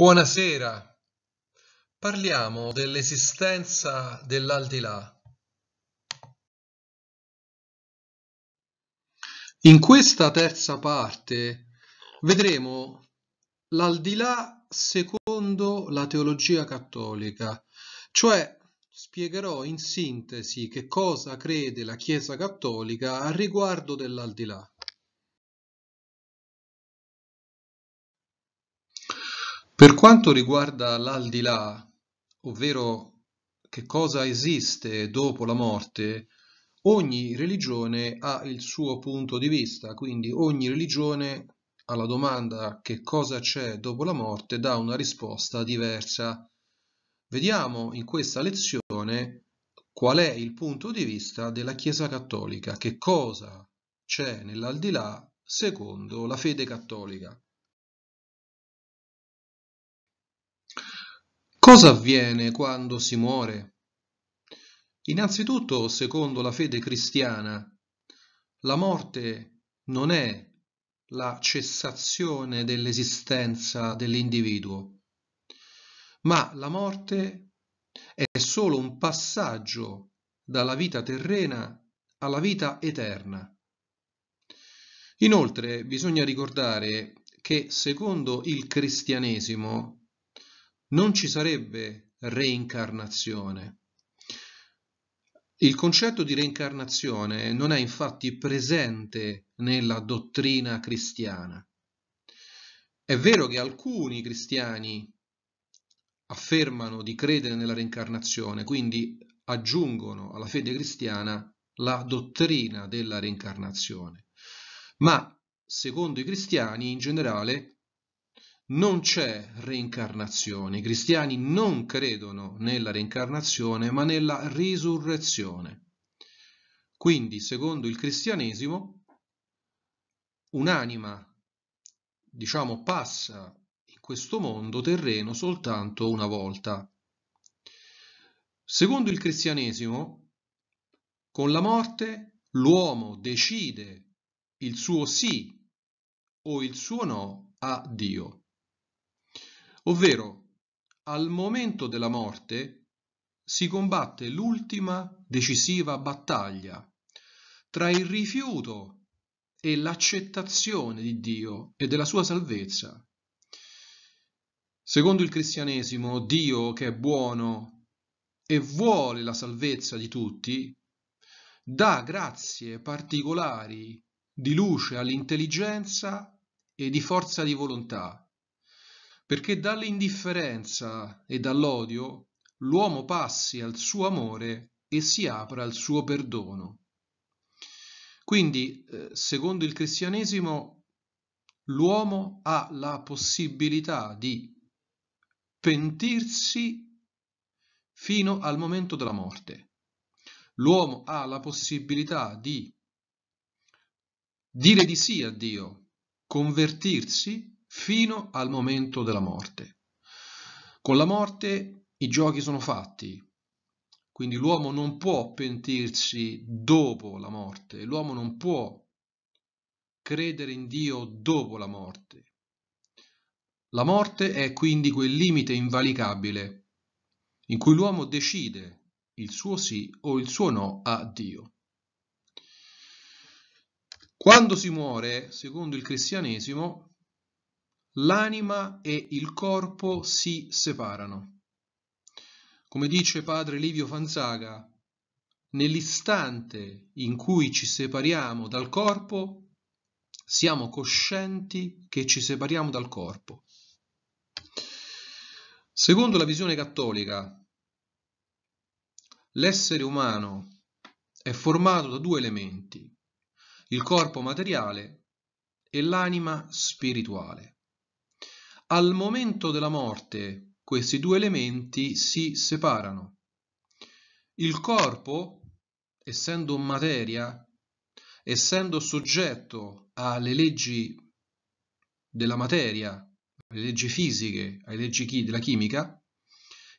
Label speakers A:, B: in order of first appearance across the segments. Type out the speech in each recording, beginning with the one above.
A: Buonasera. Parliamo dell'esistenza dell'aldilà. In questa terza parte vedremo l'aldilà secondo la teologia cattolica, cioè spiegherò in sintesi che cosa crede la Chiesa cattolica a riguardo dell'aldilà. Per quanto riguarda l'aldilà, ovvero che cosa esiste dopo la morte, ogni religione ha il suo punto di vista, quindi ogni religione alla domanda che cosa c'è dopo la morte dà una risposta diversa. Vediamo in questa lezione qual è il punto di vista della Chiesa Cattolica, che cosa c'è nell'aldilà secondo la fede cattolica. Cosa avviene quando si muore? Innanzitutto, secondo la fede cristiana, la morte non è la cessazione dell'esistenza dell'individuo, ma la morte è solo un passaggio dalla vita terrena alla vita eterna. Inoltre bisogna ricordare che secondo il cristianesimo non ci sarebbe reincarnazione. Il concetto di reincarnazione non è infatti presente nella dottrina cristiana. È vero che alcuni cristiani affermano di credere nella reincarnazione, quindi aggiungono alla fede cristiana la dottrina della reincarnazione, ma secondo i cristiani in generale non c'è reincarnazione, i cristiani non credono nella reincarnazione ma nella risurrezione. Quindi, secondo il cristianesimo, un'anima, diciamo, passa in questo mondo terreno soltanto una volta. Secondo il cristianesimo, con la morte l'uomo decide il suo sì o il suo no a Dio ovvero al momento della morte si combatte l'ultima decisiva battaglia tra il rifiuto e l'accettazione di Dio e della sua salvezza. Secondo il cristianesimo, Dio che è buono e vuole la salvezza di tutti, dà grazie particolari di luce all'intelligenza e di forza di volontà perché dall'indifferenza e dall'odio l'uomo passi al suo amore e si apra al suo perdono. Quindi, eh, secondo il cristianesimo, l'uomo ha la possibilità di pentirsi fino al momento della morte. L'uomo ha la possibilità di dire di sì a Dio, convertirsi fino al momento della morte. Con la morte i giochi sono fatti, quindi l'uomo non può pentirsi dopo la morte, l'uomo non può credere in Dio dopo la morte. La morte è quindi quel limite invalicabile in cui l'uomo decide il suo sì o il suo no a Dio. Quando si muore, secondo il cristianesimo, l'anima e il corpo si separano. Come dice padre Livio Fanzaga, nell'istante in cui ci separiamo dal corpo, siamo coscienti che ci separiamo dal corpo. Secondo la visione cattolica, l'essere umano è formato da due elementi, il corpo materiale e l'anima spirituale. Al momento della morte questi due elementi si separano. Il corpo, essendo materia, essendo soggetto alle leggi della materia, alle leggi fisiche, alle leggi della chimica,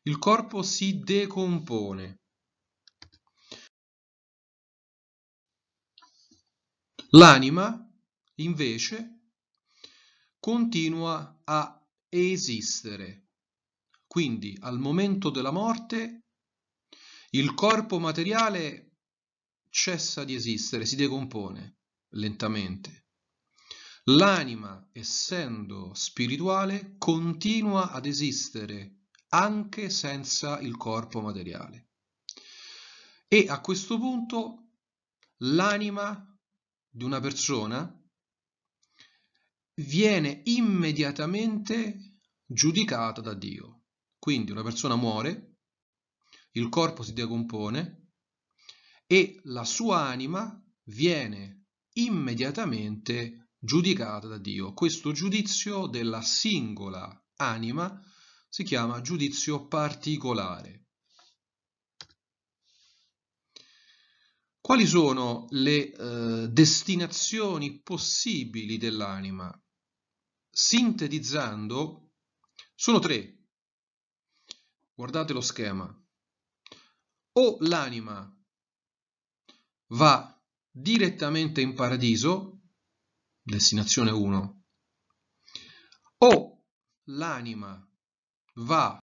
A: il corpo si decompone. L'anima, invece, continua a esistere. Quindi al momento della morte il corpo materiale cessa di esistere, si decompone lentamente. L'anima, essendo spirituale, continua ad esistere anche senza il corpo materiale. E a questo punto l'anima di una persona viene immediatamente giudicata da Dio. Quindi una persona muore, il corpo si decompone e la sua anima viene immediatamente giudicata da Dio. Questo giudizio della singola anima si chiama giudizio particolare. Quali sono le eh, destinazioni possibili dell'anima? sintetizzando, sono tre. Guardate lo schema. O l'anima va direttamente in paradiso, destinazione 1, o l'anima va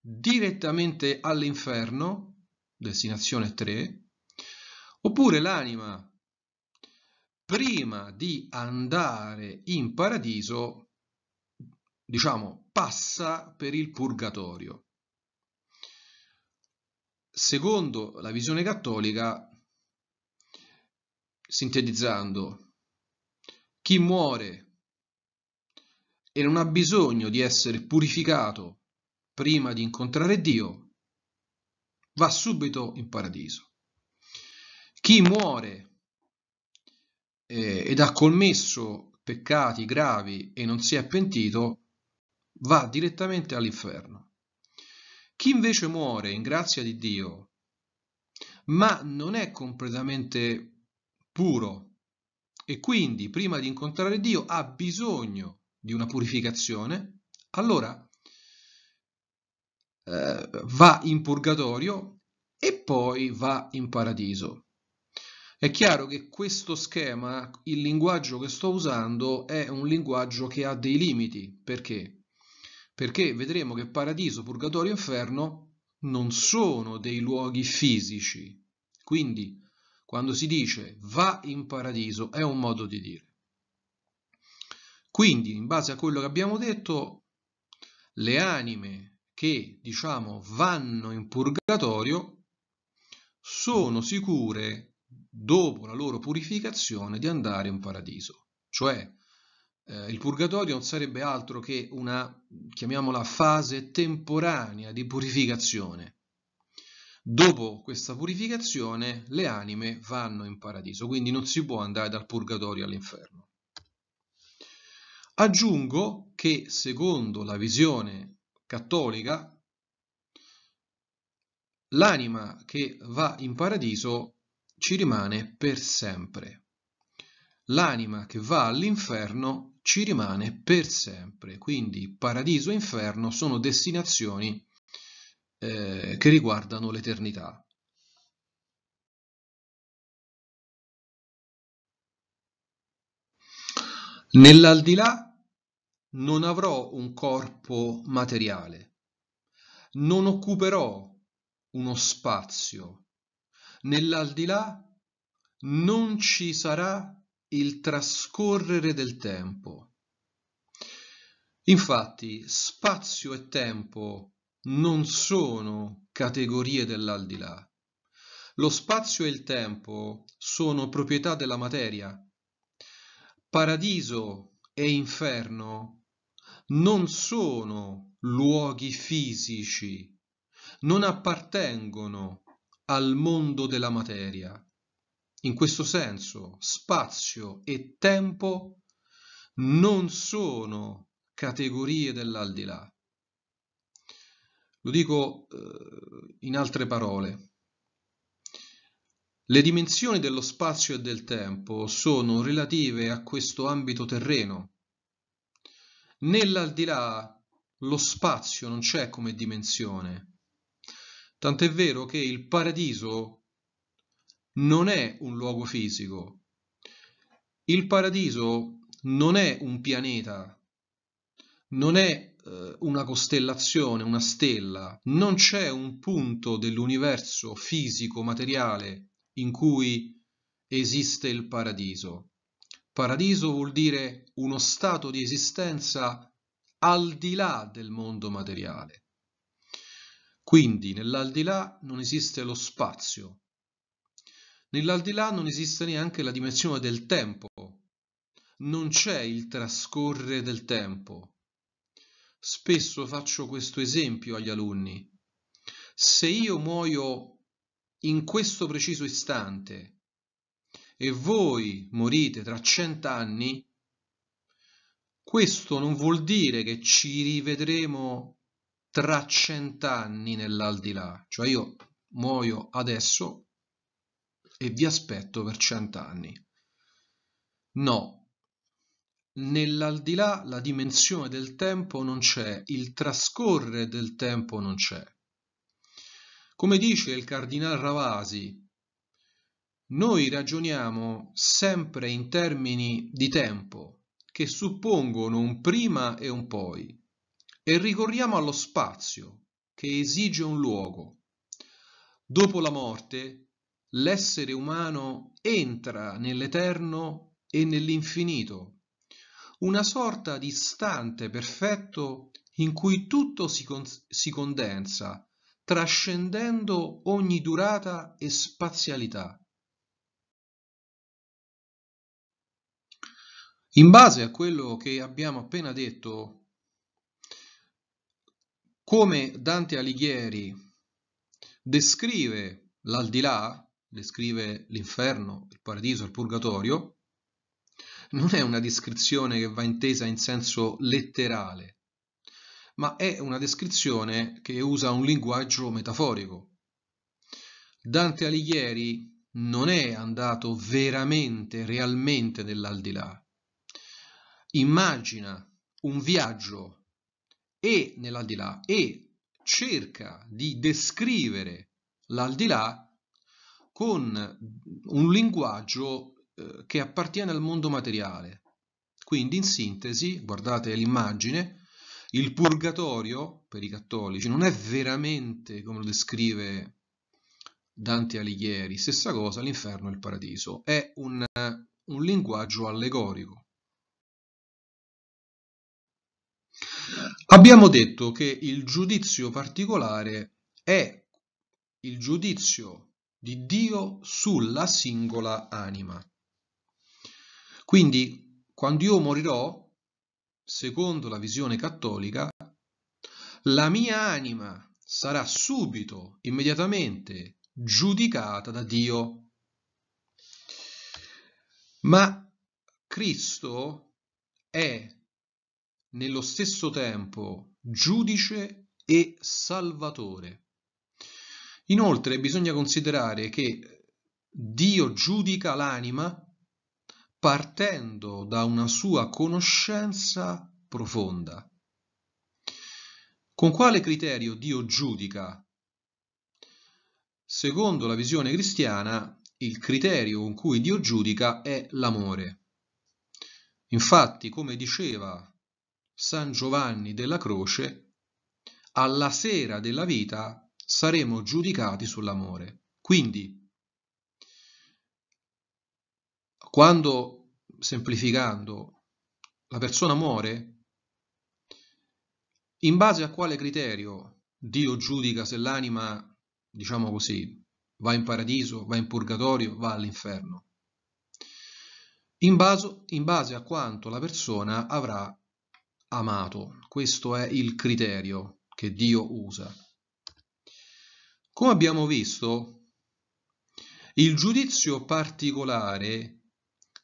A: direttamente all'inferno, destinazione 3, oppure l'anima prima di andare in paradiso, diciamo, passa per il purgatorio. Secondo la visione cattolica, sintetizzando, chi muore e non ha bisogno di essere purificato prima di incontrare Dio, va subito in paradiso. Chi muore eh, ed ha commesso peccati gravi e non si è pentito, va direttamente all'inferno. Chi invece muore in grazia di Dio, ma non è completamente puro e quindi prima di incontrare Dio ha bisogno di una purificazione, allora eh, va in purgatorio e poi va in paradiso. È chiaro che questo schema, il linguaggio che sto usando, è un linguaggio che ha dei limiti. Perché? Perché vedremo che paradiso, purgatorio e inferno non sono dei luoghi fisici. Quindi, quando si dice va in paradiso, è un modo di dire. Quindi, in base a quello che abbiamo detto, le anime che, diciamo, vanno in purgatorio sono sicure dopo la loro purificazione, di andare in paradiso. Cioè, eh, il purgatorio non sarebbe altro che una, chiamiamola, fase temporanea di purificazione. Dopo questa purificazione le anime vanno in paradiso, quindi non si può andare dal purgatorio all'inferno. Aggiungo che secondo la visione cattolica, l'anima che va in paradiso ci rimane per sempre. L'anima che va all'inferno ci rimane per sempre, quindi paradiso e inferno sono destinazioni eh, che riguardano l'eternità. Nell'aldilà non avrò un corpo materiale, non occuperò uno spazio nell'aldilà non ci sarà il trascorrere del tempo. Infatti spazio e tempo non sono categorie dell'aldilà. Lo spazio e il tempo sono proprietà della materia. Paradiso e inferno non sono luoghi fisici, non appartengono al mondo della materia. In questo senso, spazio e tempo non sono categorie dell'aldilà. Lo dico eh, in altre parole. Le dimensioni dello spazio e del tempo sono relative a questo ambito terreno. Nell'aldilà lo spazio non c'è come dimensione, Tant'è vero che il paradiso non è un luogo fisico. Il paradiso non è un pianeta, non è eh, una costellazione, una stella, non c'è un punto dell'universo fisico, materiale, in cui esiste il paradiso. Paradiso vuol dire uno stato di esistenza al di là del mondo materiale. Quindi nell'aldilà non esiste lo spazio. Nell'aldilà non esiste neanche la dimensione del tempo. Non c'è il trascorrere del tempo. Spesso faccio questo esempio agli alunni. Se io muoio in questo preciso istante e voi morite tra cent'anni, questo non vuol dire che ci rivedremo tra cent'anni nell'aldilà, cioè io muoio adesso e vi aspetto per cent'anni. No, nell'aldilà la dimensione del tempo non c'è, il trascorrere del tempo non c'è. Come dice il cardinal Ravasi, noi ragioniamo sempre in termini di tempo, che suppongono un prima e un poi e ricorriamo allo spazio, che esige un luogo. Dopo la morte, l'essere umano entra nell'eterno e nell'infinito, una sorta di istante perfetto in cui tutto si, con si condensa, trascendendo ogni durata e spazialità. In base a quello che abbiamo appena detto, come Dante Alighieri descrive l'aldilà, descrive l'inferno, il paradiso, il purgatorio, non è una descrizione che va intesa in senso letterale, ma è una descrizione che usa un linguaggio metaforico. Dante Alighieri non è andato veramente, realmente nell'aldilà. Immagina un viaggio e nell'aldilà e cerca di descrivere l'aldilà con un linguaggio eh, che appartiene al mondo materiale. Quindi in sintesi, guardate l'immagine, il purgatorio per i cattolici non è veramente come lo descrive Dante Alighieri, stessa cosa l'inferno e il paradiso, è un, un linguaggio allegorico. Abbiamo detto che il giudizio particolare è il giudizio di Dio sulla singola anima. Quindi, quando io morirò, secondo la visione cattolica, la mia anima sarà subito, immediatamente giudicata da Dio. Ma Cristo è nello stesso tempo giudice e salvatore. Inoltre bisogna considerare che Dio giudica l'anima partendo da una sua conoscenza profonda. Con quale criterio Dio giudica? Secondo la visione cristiana, il criterio con cui Dio giudica è l'amore. Infatti, come diceva San Giovanni della Croce, alla sera della vita saremo giudicati sull'amore. Quindi, quando, semplificando, la persona muore, in base a quale criterio Dio giudica se l'anima, diciamo così, va in paradiso, va in purgatorio, va all'inferno? In, in base a quanto la persona avrà amato. Questo è il criterio che Dio usa. Come abbiamo visto, il giudizio particolare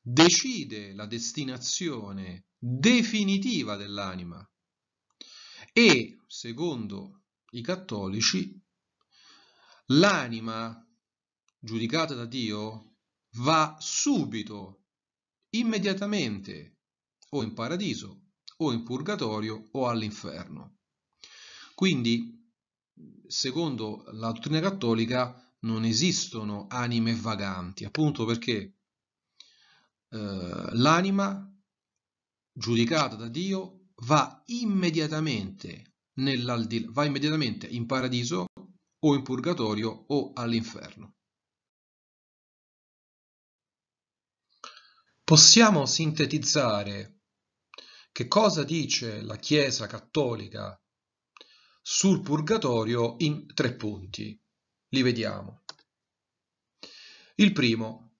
A: decide la destinazione definitiva dell'anima e, secondo i cattolici, l'anima giudicata da Dio va subito, immediatamente, o in paradiso o in purgatorio o all'inferno. Quindi, secondo la dottrina cattolica, non esistono anime vaganti, appunto perché eh, l'anima giudicata da Dio va immediatamente, nell'aldilà, va immediatamente in paradiso o in purgatorio o all'inferno. Possiamo sintetizzare che cosa dice la Chiesa cattolica sul purgatorio in tre punti? Li vediamo. Il primo,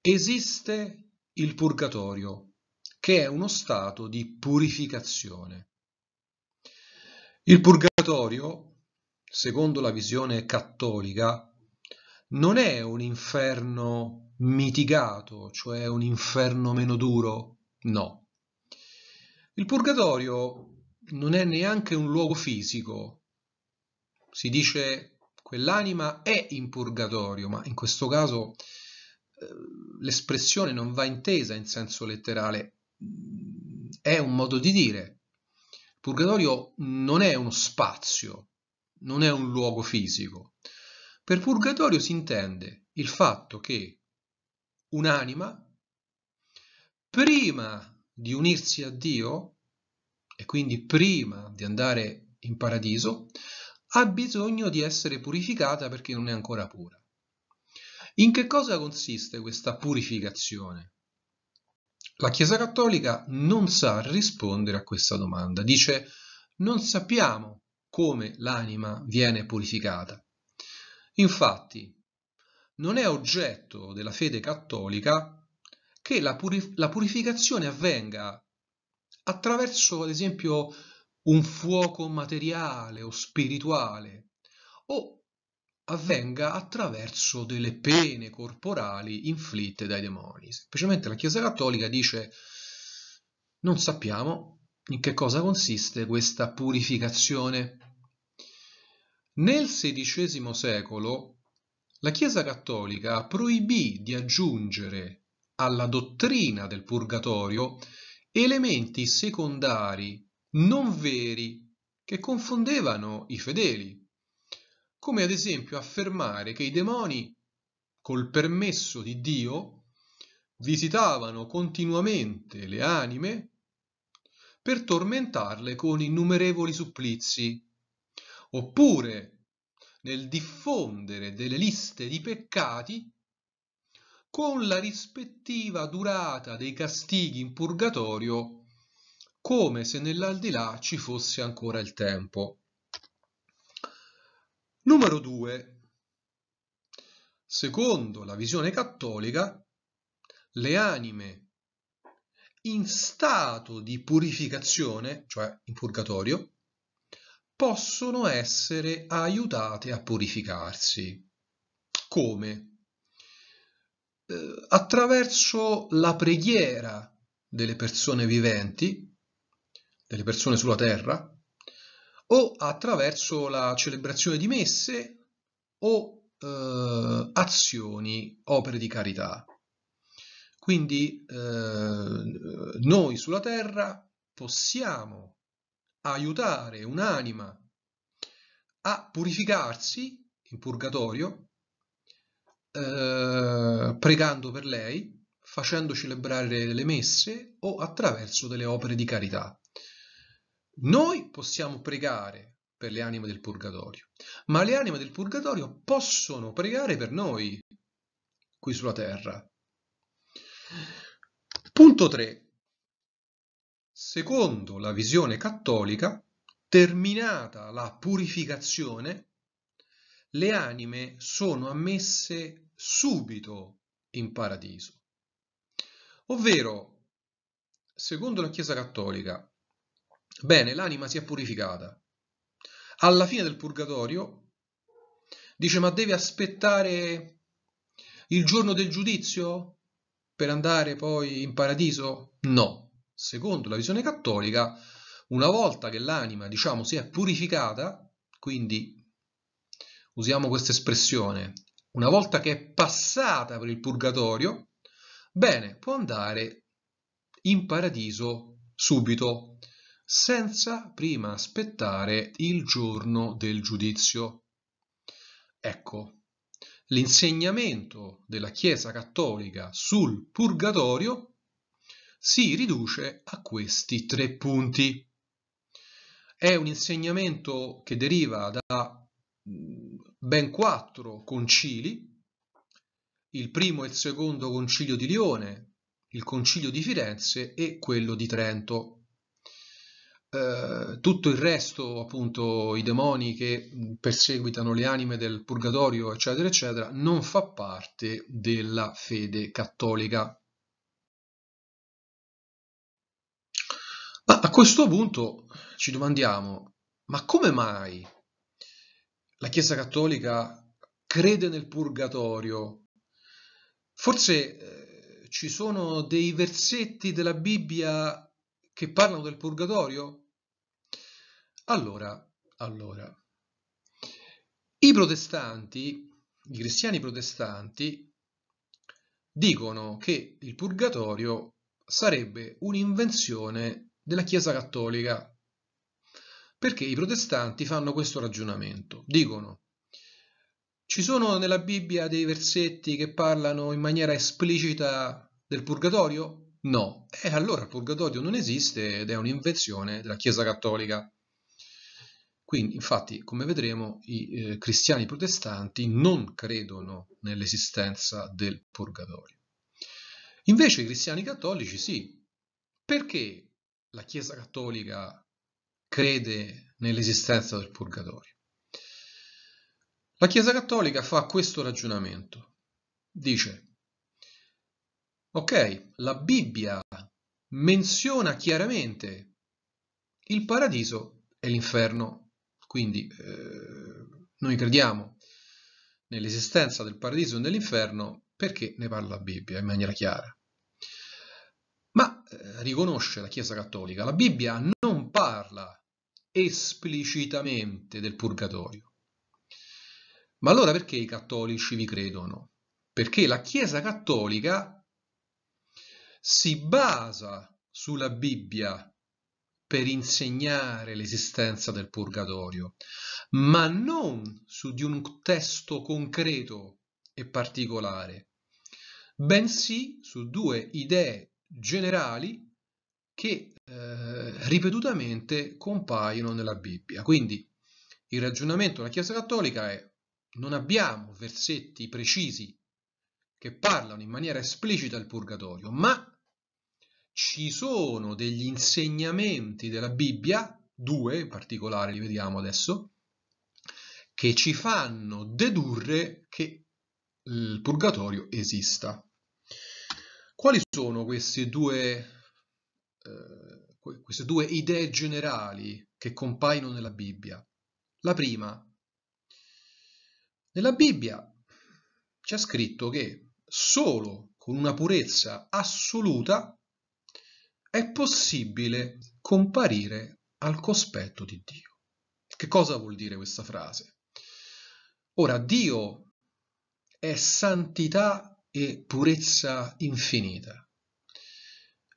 A: esiste il purgatorio, che è uno stato di purificazione. Il purgatorio, secondo la visione cattolica, non è un inferno mitigato, cioè un inferno meno duro, no. Il purgatorio non è neanche un luogo fisico. Si dice quell'anima è in purgatorio, ma in questo caso eh, l'espressione non va intesa in senso letterale, è un modo di dire. Il purgatorio non è uno spazio, non è un luogo fisico. Per purgatorio si intende il fatto che un'anima prima di unirsi a Dio e quindi prima di andare in paradiso, ha bisogno di essere purificata perché non è ancora pura. In che cosa consiste questa purificazione? La Chiesa Cattolica non sa rispondere a questa domanda. Dice non sappiamo come l'anima viene purificata. Infatti, non è oggetto della fede cattolica che la, purif- la purificazione avvenga attraverso, ad esempio, un fuoco materiale o spirituale, o avvenga attraverso delle pene corporali inflitte dai demoni. Semplicemente la Chiesa Cattolica dice non sappiamo in che cosa consiste questa purificazione. Nel XVI secolo la Chiesa Cattolica proibì di aggiungere alla dottrina del purgatorio elementi secondari non veri che confondevano i fedeli, come ad esempio affermare che i demoni, col permesso di Dio, visitavano continuamente le anime per tormentarle con innumerevoli supplizi, oppure nel diffondere delle liste di peccati con la rispettiva durata dei castighi in purgatorio, come se nell'aldilà ci fosse ancora il tempo. Numero 2. Secondo la visione cattolica, le anime in stato di purificazione, cioè in purgatorio, possono essere aiutate a purificarsi. Come? Eh, attraverso la preghiera delle persone viventi, delle persone sulla terra, o attraverso la celebrazione di messe o eh, azioni, opere di carità. Quindi eh, noi sulla terra possiamo aiutare un'anima a purificarsi in purgatorio eh, pregando per lei, facendo celebrare le messe o attraverso delle opere di carità. Noi possiamo pregare per le anime del purgatorio, ma le anime del purgatorio possono pregare per noi qui sulla terra. Punto 3. Secondo la visione cattolica, terminata la purificazione, le anime sono ammesse subito in paradiso. Ovvero, secondo la Chiesa Cattolica, bene, l'anima si è purificata. Alla fine del purgatorio dice ma deve aspettare il giorno del giudizio per andare poi in paradiso? No, secondo la visione cattolica, una volta che l'anima, diciamo, si è purificata, quindi usiamo questa espressione, una volta che è passata per il purgatorio, bene, può andare in paradiso subito, senza prima aspettare il giorno del giudizio. Ecco, l'insegnamento della Chiesa cattolica sul purgatorio si riduce a questi tre punti. È un insegnamento che deriva da ben quattro concili, il primo e il secondo concilio di Lione, il concilio di Firenze e quello di Trento. Eh, tutto il resto, appunto, i demoni che perseguitano le anime del purgatorio, eccetera, eccetera, non fa parte della fede cattolica. Ma a questo punto ci domandiamo, ma come mai la Chiesa Cattolica crede nel purgatorio. Forse eh, ci sono dei versetti della Bibbia che parlano del purgatorio? Allora, allora, i protestanti, i cristiani protestanti, dicono che il purgatorio sarebbe un'invenzione della Chiesa Cattolica. Perché i protestanti fanno questo ragionamento. Dicono, ci sono nella Bibbia dei versetti che parlano in maniera esplicita del purgatorio? No. E eh, allora il purgatorio non esiste ed è un'invenzione della Chiesa Cattolica. Quindi, infatti, come vedremo, i eh, cristiani protestanti non credono nell'esistenza del purgatorio. Invece i cristiani cattolici sì. Perché la Chiesa Cattolica crede nell'esistenza del purgatorio. La Chiesa Cattolica fa questo ragionamento. Dice, ok, la Bibbia menziona chiaramente il paradiso e l'inferno, quindi eh, noi crediamo nell'esistenza del paradiso e dell'inferno perché ne parla la Bibbia in maniera chiara. Ma eh, riconosce la Chiesa Cattolica, la Bibbia non parla esplicitamente del purgatorio. Ma allora perché i cattolici vi credono? Perché la Chiesa cattolica si basa sulla Bibbia per insegnare l'esistenza del purgatorio, ma non su di un testo concreto e particolare, bensì su due idee generali che eh, ripetutamente compaiono nella Bibbia. Quindi il ragionamento della Chiesa Cattolica è non abbiamo versetti precisi che parlano in maniera esplicita del purgatorio, ma ci sono degli insegnamenti della Bibbia, due in particolare li vediamo adesso, che ci fanno dedurre che il purgatorio esista. Quali sono questi due eh, queste due idee generali che compaiono nella Bibbia. La prima, nella Bibbia c'è scritto che solo con una purezza assoluta è possibile comparire al cospetto di Dio. Che cosa vuol dire questa frase? Ora, Dio è santità e purezza infinita.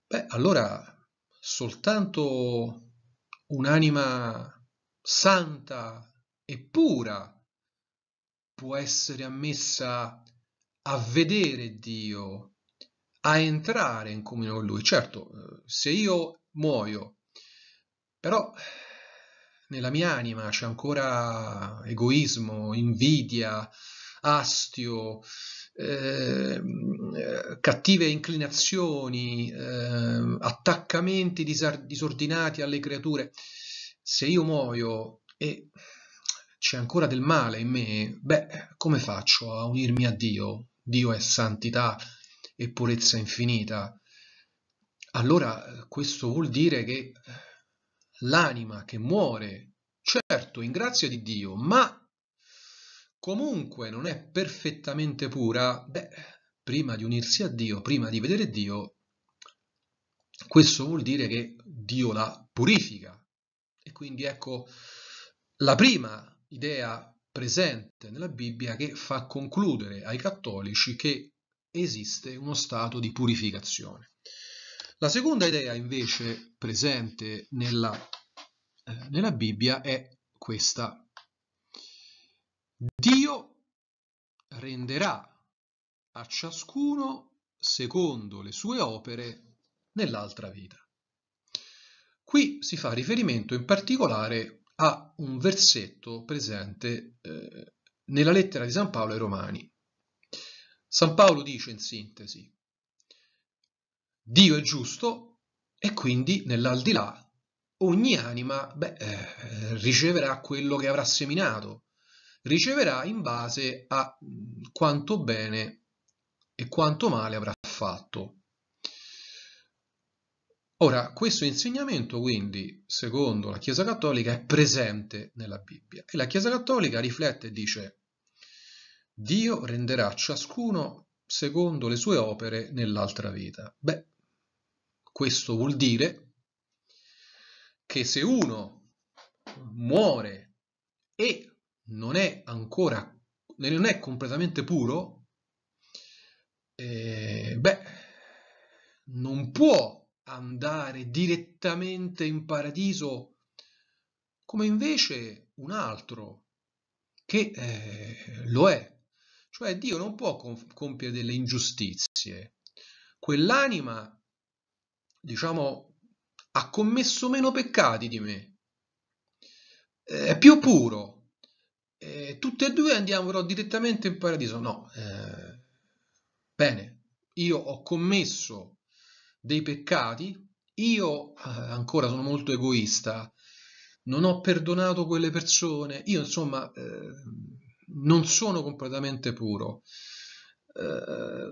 A: Beh, allora soltanto un'anima santa e pura può essere ammessa a vedere Dio, a entrare in comune con Lui. Certo, eh, se io muoio, però nella mia anima c'è ancora egoismo, invidia, astio, Ehm, eh, cattive inclinazioni, eh, attaccamenti disordinati alle creature. Se io muoio e c'è ancora del male in me, beh, come faccio a unirmi a Dio? Dio è santità e purezza infinita. Allora questo vuol dire che l'anima che muore, certo in grazia di Dio, ma comunque non è perfettamente pura, beh, prima di unirsi a Dio, prima di vedere Dio, questo vuol dire che Dio la purifica. E quindi ecco la prima idea presente nella Bibbia che fa concludere ai cattolici che esiste uno stato di purificazione. La seconda idea invece presente nella, eh, nella Bibbia è questa. Dio renderà a ciascuno secondo le sue opere nell'altra vita. Qui si fa riferimento in particolare a un versetto presente eh, nella lettera di San Paolo ai Romani. San Paolo dice in sintesi, Dio è giusto e quindi nell'aldilà ogni anima beh, eh, riceverà quello che avrà seminato riceverà in base a mm, quanto bene e quanto male avrà fatto. Ora, questo insegnamento quindi, secondo la Chiesa Cattolica, è presente nella Bibbia e la Chiesa Cattolica riflette e dice Dio renderà ciascuno secondo le sue opere nell'altra vita. Beh, questo vuol dire che se uno muore e non è ancora non è completamente puro, eh, beh, non può andare direttamente in paradiso come invece un altro che eh, lo è. Cioè Dio non può compiere delle ingiustizie. Quell'anima, diciamo, ha commesso meno peccati di me. È più puro, eh, tutte e due andiamo però direttamente in paradiso. No, eh, bene, io ho commesso dei peccati, io eh, ancora sono molto egoista, non ho perdonato quelle persone, io insomma eh, non sono completamente puro. Eh,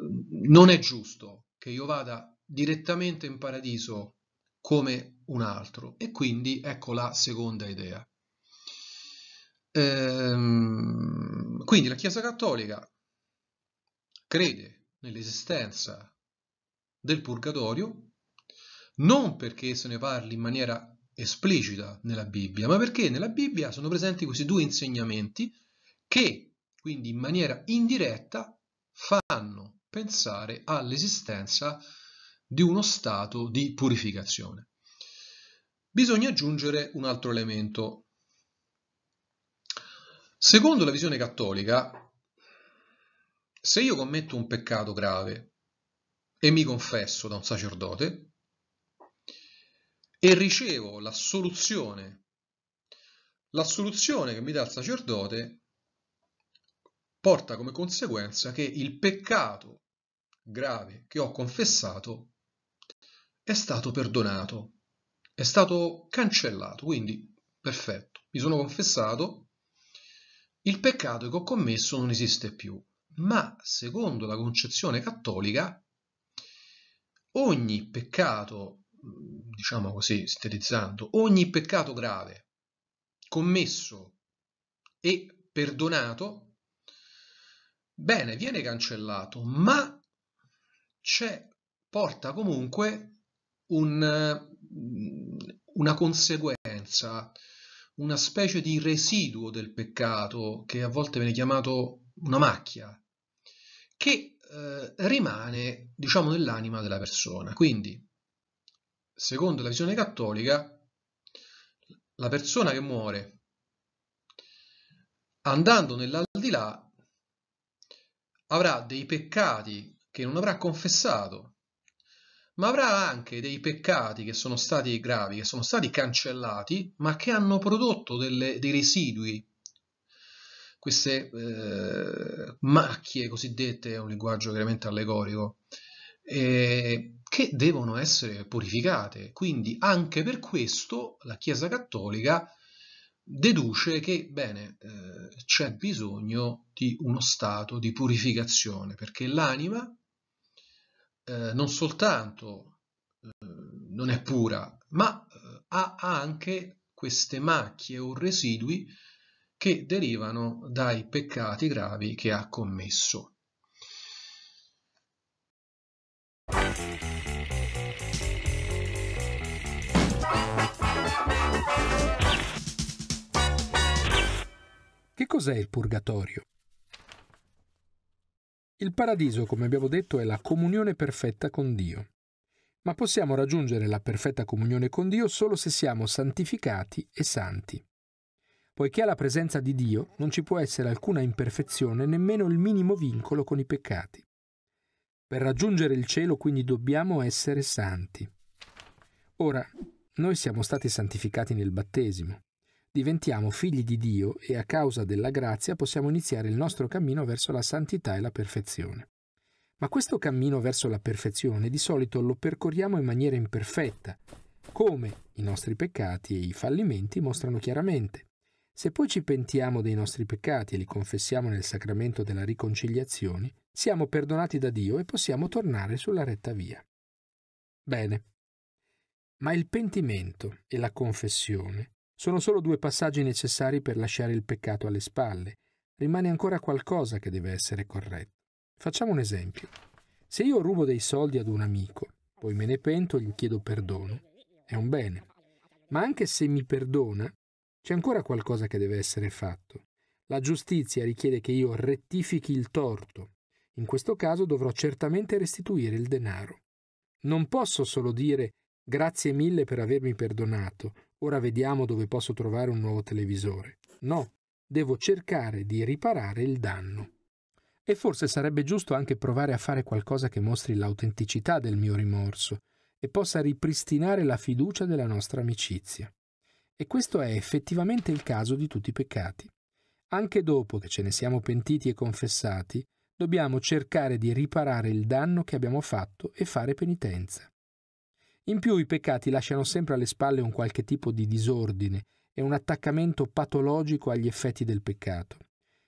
A: non è giusto che io vada direttamente in paradiso come un altro e quindi ecco la seconda idea. Ehm, quindi la Chiesa Cattolica crede nell'esistenza del purgatorio non perché se ne parli in maniera esplicita nella Bibbia, ma perché nella Bibbia sono presenti questi due insegnamenti che quindi in maniera indiretta fanno pensare all'esistenza di uno stato di purificazione. Bisogna aggiungere un altro elemento Secondo la visione cattolica, se io commetto un peccato grave e mi confesso da un sacerdote e ricevo l'assoluzione, l'assoluzione che mi dà il sacerdote porta come conseguenza che il peccato grave che ho confessato è stato perdonato, è stato cancellato, quindi perfetto, mi sono confessato, il peccato che ho commesso non esiste più, ma secondo la concezione cattolica ogni peccato, diciamo così, sintetizzando, ogni peccato grave commesso e perdonato, bene, viene cancellato, ma c'è, porta comunque un, una conseguenza una specie di residuo del peccato, che a volte viene chiamato una macchia, che eh, rimane, diciamo, nell'anima della persona. Quindi, secondo la visione cattolica, la persona che muore andando nell'aldilà avrà dei peccati che non avrà confessato ma avrà anche dei peccati che sono stati gravi, che sono stati cancellati, ma che hanno prodotto delle, dei residui. Queste eh, macchie cosiddette, è un linguaggio veramente allegorico, eh, che devono essere purificate. Quindi anche per questo la Chiesa Cattolica deduce che bene, eh, c'è bisogno di uno stato di purificazione, perché l'anima eh, non soltanto eh, non è pura, ma eh, ha anche queste macchie o residui che derivano dai peccati gravi che ha commesso.
B: Che cos'è il purgatorio? Il paradiso, come abbiamo detto, è la comunione perfetta con Dio. Ma possiamo raggiungere la perfetta comunione con Dio solo se siamo santificati e santi. Poiché alla presenza di Dio non ci può essere alcuna imperfezione, nemmeno il minimo vincolo con i peccati. Per raggiungere il cielo quindi dobbiamo essere santi. Ora, noi siamo stati santificati nel battesimo diventiamo figli di Dio e a causa della grazia possiamo iniziare il nostro cammino verso la santità e la perfezione. Ma questo cammino verso la perfezione di solito lo percorriamo in maniera imperfetta, come i nostri peccati e i fallimenti mostrano chiaramente. Se poi ci pentiamo dei nostri peccati e li confessiamo nel sacramento della riconciliazione, siamo perdonati da Dio e possiamo tornare sulla retta via. Bene. Ma il pentimento e la confessione sono solo due passaggi necessari per lasciare il peccato alle spalle. Rimane ancora qualcosa che deve essere corretto. Facciamo un esempio. Se io rubo dei soldi ad un amico, poi me ne pento e gli chiedo perdono, è un bene. Ma anche se mi perdona, c'è ancora qualcosa che deve essere fatto. La giustizia richiede che io rettifichi il torto. In questo caso dovrò certamente restituire il denaro. Non posso solo dire grazie mille per avermi perdonato, ora vediamo dove posso trovare un nuovo televisore. No, devo cercare di riparare il danno. E forse sarebbe giusto anche provare a fare qualcosa che mostri l'autenticità del mio rimorso e possa ripristinare la fiducia della nostra amicizia. E questo è effettivamente il caso di tutti i peccati. Anche dopo che ce ne siamo pentiti e confessati, dobbiamo cercare di riparare il danno che abbiamo fatto e fare penitenza. In più i peccati lasciano sempre alle spalle un qualche tipo di disordine e un attaccamento patologico agli effetti del peccato.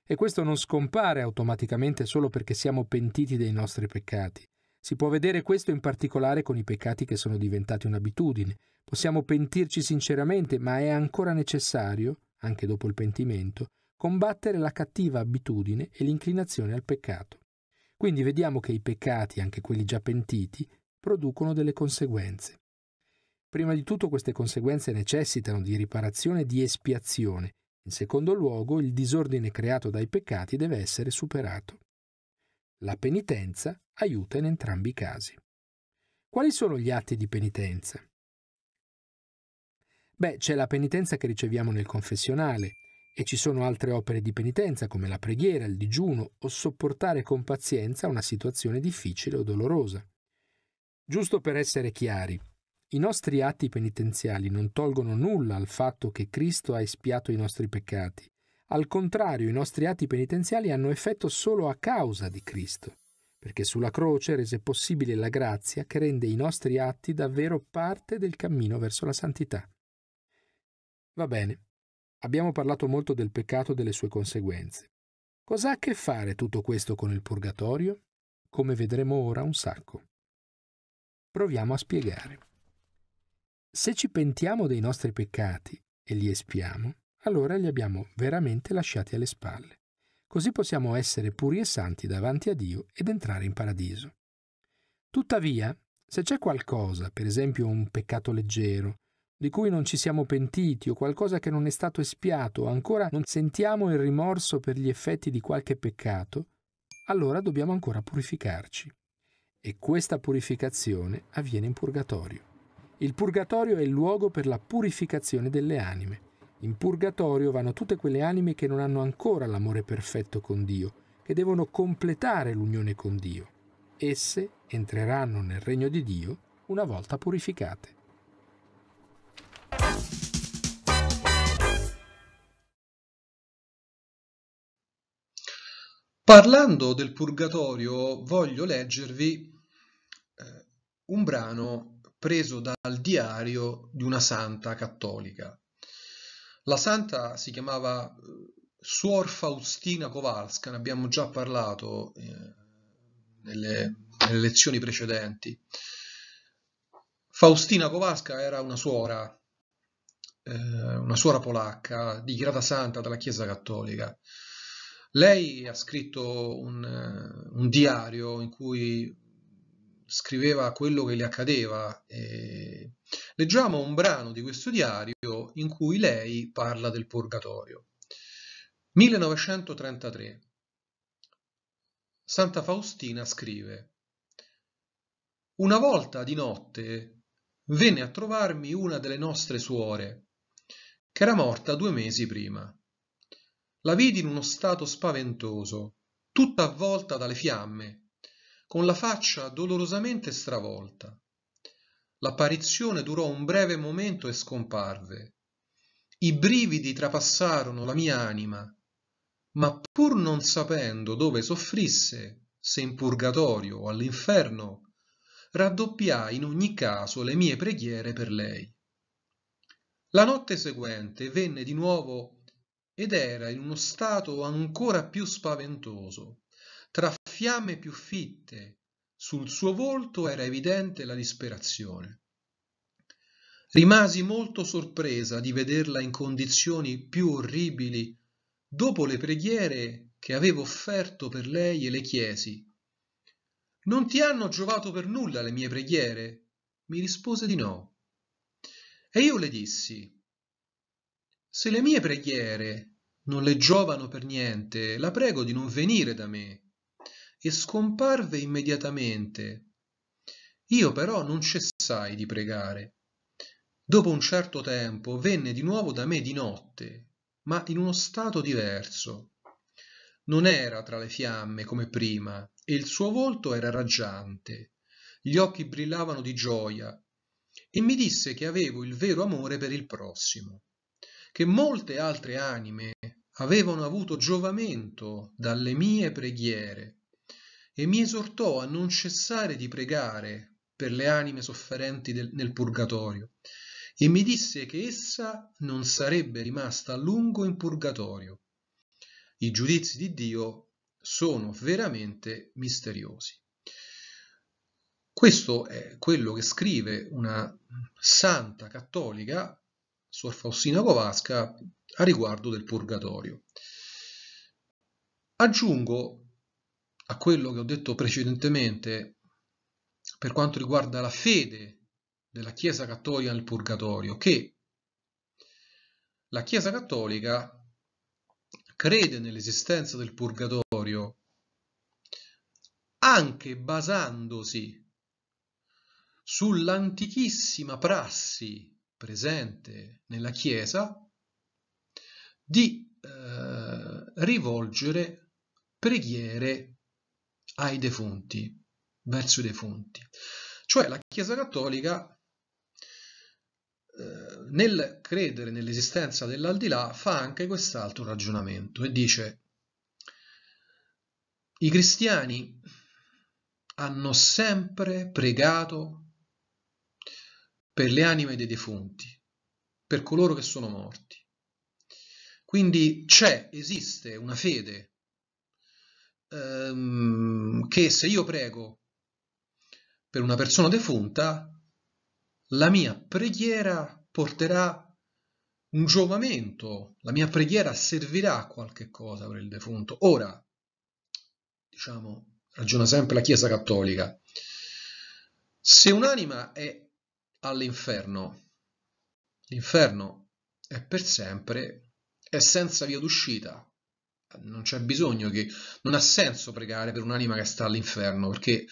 B: E questo non scompare automaticamente solo perché siamo pentiti dei nostri peccati. Si può vedere questo in particolare con i peccati che sono diventati un'abitudine. Possiamo pentirci sinceramente, ma è ancora necessario, anche dopo il pentimento, combattere la cattiva abitudine e l'inclinazione al peccato. Quindi vediamo che i peccati, anche quelli già pentiti, producono delle conseguenze. Prima di tutto queste conseguenze necessitano di riparazione e di espiazione. In secondo luogo, il disordine creato dai peccati deve essere superato. La penitenza aiuta in entrambi i casi. Quali sono gli atti di penitenza? Beh, c'è la penitenza che riceviamo nel confessionale e ci sono altre opere di penitenza come la preghiera, il digiuno o sopportare con pazienza una situazione difficile o dolorosa. Giusto per essere chiari, i nostri atti penitenziali non tolgono nulla al fatto che Cristo ha espiato i nostri peccati. Al contrario, i nostri atti penitenziali hanno effetto solo a causa di Cristo, perché sulla croce rese possibile la grazia che rende i nostri atti davvero parte del cammino verso la santità. Va bene, abbiamo parlato molto del peccato e delle sue conseguenze. Cosa ha a che fare tutto questo con il purgatorio? Come vedremo ora un sacco. Proviamo a spiegare. Se ci pentiamo dei nostri peccati e li espiamo, allora li abbiamo veramente lasciati alle spalle. Così possiamo essere puri e santi davanti a Dio ed entrare in paradiso. Tuttavia, se c'è qualcosa, per esempio un peccato leggero, di cui non ci siamo pentiti o qualcosa che non è stato espiato o ancora non sentiamo il rimorso per gli effetti di qualche peccato, allora dobbiamo ancora purificarci e questa purificazione avviene in purgatorio. Il purgatorio è il luogo per la purificazione delle anime. In purgatorio vanno tutte quelle anime che non hanno ancora l'amore perfetto con Dio, che devono completare l'unione con Dio. Esse entreranno nel regno di Dio una volta purificate.
A: Parlando del purgatorio, voglio leggervi eh, un brano preso dal diario di una santa cattolica. La santa si chiamava eh, Suor Faustina Kowalska, ne abbiamo già parlato eh, nelle, nelle, lezioni precedenti. Faustina Kowalska era una suora, eh, una suora polacca dichiarata santa dalla Chiesa Cattolica. Lei ha scritto un, un diario in cui scriveva quello che le accadeva. E... Leggiamo un brano di questo diario in cui lei parla del purgatorio. 1933. Santa Faustina scrive Una volta di notte venne a trovarmi una delle nostre suore, che era morta due mesi prima la vidi in uno stato spaventoso tutta avvolta dalle fiamme con la faccia dolorosamente stravolta l'apparizione durò un breve momento e scomparve i brividi trapassarono la mia anima ma pur non sapendo dove soffrisse se in purgatorio o all'inferno raddoppiai in ogni caso le mie preghiere per lei la notte seguente venne di nuovo ed era in uno stato ancora più spaventoso. Tra fiamme più fitte, sul suo volto era evidente la disperazione. Rimasi molto sorpresa di vederla in condizioni più orribili dopo le preghiere che avevo offerto per lei e le chiesi. Non ti hanno giovato per nulla le mie preghiere? Mi rispose di no. E io le dissi, se le mie preghiere non le giovano per niente, la prego di non venire da me. E scomparve immediatamente. Io però non cessai di pregare. Dopo un certo tempo venne di nuovo da me di notte, ma in uno stato diverso. Non era tra le fiamme come prima, e il suo volto era raggiante. Gli occhi brillavano di gioia, e mi disse che avevo il vero amore per il prossimo che molte altre anime avevano avuto giovamento dalle mie preghiere e mi esortò a non cessare di pregare per le anime sofferenti del, nel purgatorio e mi disse che essa non sarebbe rimasta a lungo in purgatorio. I giudizi di Dio sono veramente misteriosi. Questo è quello che scrive una santa cattolica Suor Faustina Covasca a riguardo del purgatorio. Aggiungo a quello che ho detto precedentemente per quanto riguarda la fede della Chiesa Cattolica nel purgatorio, che la Chiesa Cattolica crede nell'esistenza del purgatorio anche basandosi sull'antichissima prassi presente nella Chiesa di eh, rivolgere preghiere ai defunti, verso i defunti. Cioè la Chiesa Cattolica eh, nel credere nell'esistenza dell'aldilà fa anche quest'altro ragionamento e dice i cristiani hanno sempre pregato per le anime dei defunti, per coloro che sono morti. Quindi c'è, esiste una fede ehm, che se io prego per una persona defunta, la mia preghiera porterà un giovamento, la mia preghiera servirà a qualche cosa per il defunto. Ora, diciamo, ragiona sempre la Chiesa Cattolica, se un'anima è all'inferno. L'inferno è per sempre e senza via d'uscita. Non c'è bisogno che... Non ha senso pregare per un'anima che sta all'inferno, perché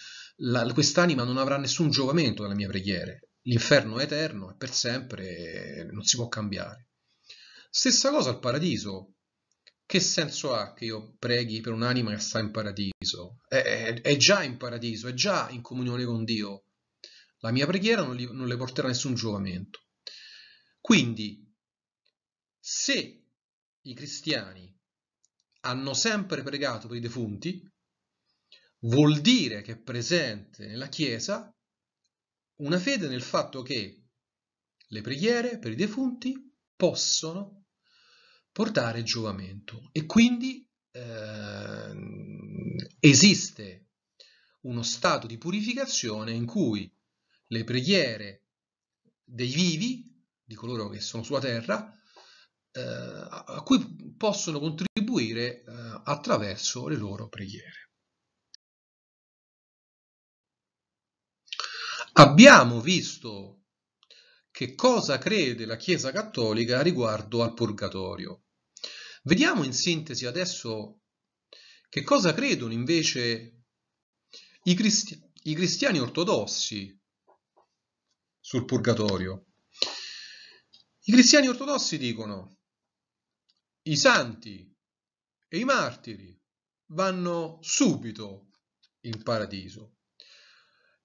A: quest'anima non avrà nessun giovamento dalle mie preghiere. L'inferno è eterno, è per sempre, non si può cambiare. Stessa cosa al paradiso. Che senso ha che io preghi per un'anima che sta in paradiso? È, è, è già in paradiso, è già in comunione con Dio la mia preghiera non, li, non le porterà nessun giovamento. Quindi, se i cristiani hanno sempre pregato per i defunti, vuol dire che è presente nella Chiesa una fede nel fatto che le preghiere per i defunti possono portare giovamento e quindi eh, esiste uno stato di purificazione in cui le preghiere dei vivi, di coloro che sono sulla terra, eh, a cui possono contribuire eh, attraverso le loro preghiere. Abbiamo visto che cosa crede la Chiesa Cattolica riguardo al purgatorio. Vediamo in sintesi adesso che cosa credono invece i, cristi- i cristiani ortodossi sul purgatorio. I cristiani ortodossi dicono i santi e i martiri vanno subito in paradiso.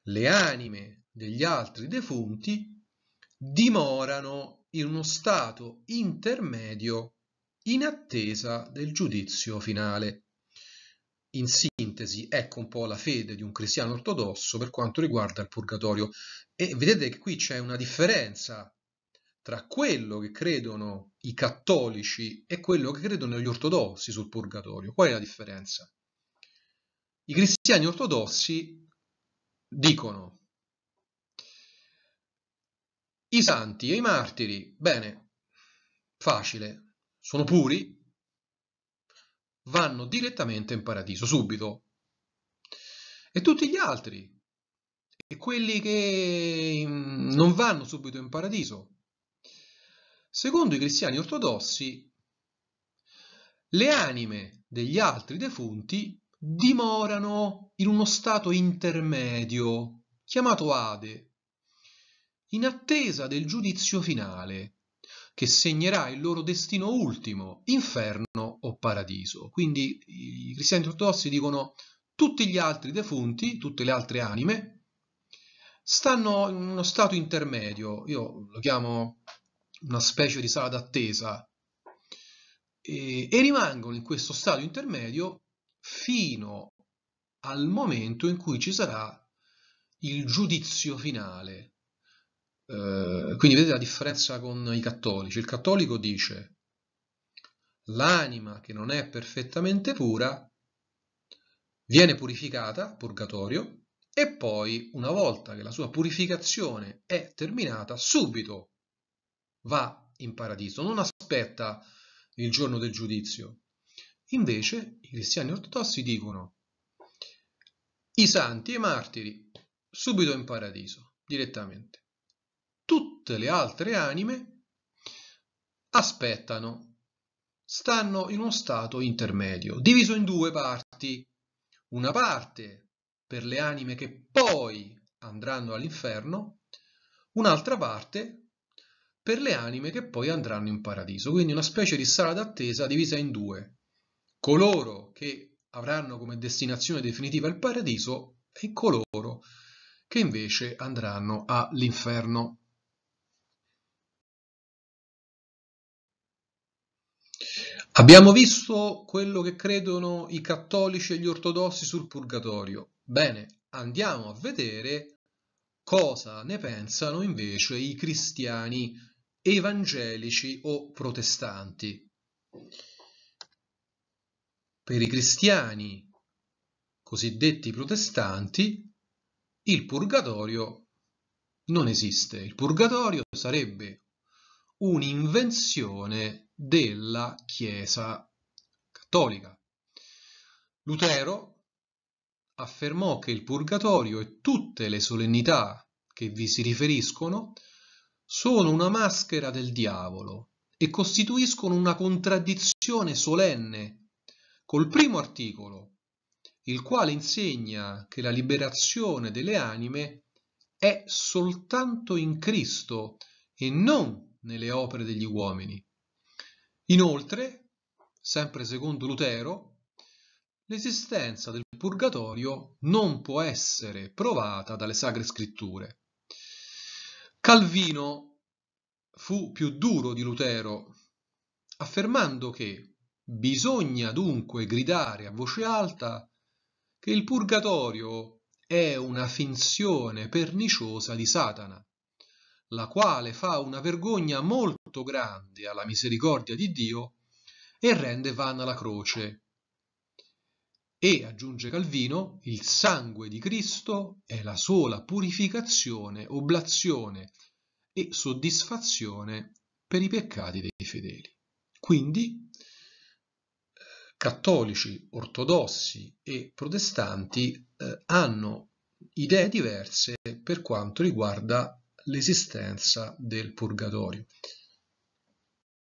A: Le anime degli altri defunti dimorano in uno stato intermedio in attesa del giudizio finale. Insieme sintesi, ecco un po' la fede di un cristiano ortodosso per quanto riguarda il purgatorio. E vedete che qui c'è una differenza tra quello che credono i cattolici e quello che credono gli ortodossi sul purgatorio. Qual è la differenza? I cristiani ortodossi dicono i santi e i martiri, bene, facile, sono puri, vanno direttamente in paradiso, subito e tutti gli altri, e quelli che mm, non vanno subito in paradiso. Secondo i cristiani ortodossi, le anime degli altri defunti dimorano in uno stato intermedio, chiamato Ade, in attesa del giudizio finale, che segnerà il loro destino ultimo, inferno o paradiso. Quindi i cristiani ortodossi dicono tutti gli altri defunti, tutte le altre anime, stanno in uno stato intermedio, io lo chiamo una specie di sala d'attesa, e, e, rimangono in questo stato intermedio fino al momento in cui ci sarà il giudizio finale. Eh, quindi vedete la differenza con i cattolici. Il cattolico dice l'anima che non è perfettamente pura viene purificata, purgatorio, e poi, una volta che la sua purificazione è terminata, subito va in paradiso, non aspetta il giorno del giudizio. Invece i cristiani ortodossi dicono i santi e i martiri subito in paradiso, direttamente. Tutte le altre anime aspettano, stanno in uno stato intermedio, diviso in due parti, una parte per le anime che poi andranno all'inferno, un'altra parte per le anime che poi andranno in paradiso. Quindi una specie di sala d'attesa divisa in due. Coloro che avranno come destinazione definitiva il paradiso e coloro che invece andranno all'inferno. Abbiamo visto quello che credono i cattolici e gli ortodossi sul purgatorio. Bene, andiamo a vedere cosa ne pensano invece i cristiani evangelici o protestanti. Per i cristiani cosiddetti protestanti, il purgatorio non esiste. Il purgatorio sarebbe un'invenzione della Chiesa cattolica. Lutero affermò che il purgatorio e tutte le solennità che vi si riferiscono sono una maschera del diavolo e costituiscono una contraddizione solenne col primo articolo, il quale insegna che la liberazione delle anime è soltanto in Cristo e non nelle opere degli uomini. Inoltre, sempre secondo Lutero, l'esistenza del purgatorio non può essere provata dalle sacre scritture. Calvino fu più duro di Lutero, affermando che bisogna dunque gridare a voce alta che il purgatorio è una finzione perniciosa di Satana la quale fa una vergogna molto grande alla misericordia di Dio e rende vana la croce. E, aggiunge Calvino, il sangue di Cristo è la sola purificazione, oblazione e soddisfazione per i peccati dei fedeli. Quindi, cattolici, ortodossi e protestanti eh, hanno idee diverse per quanto riguarda l'esistenza del purgatorio.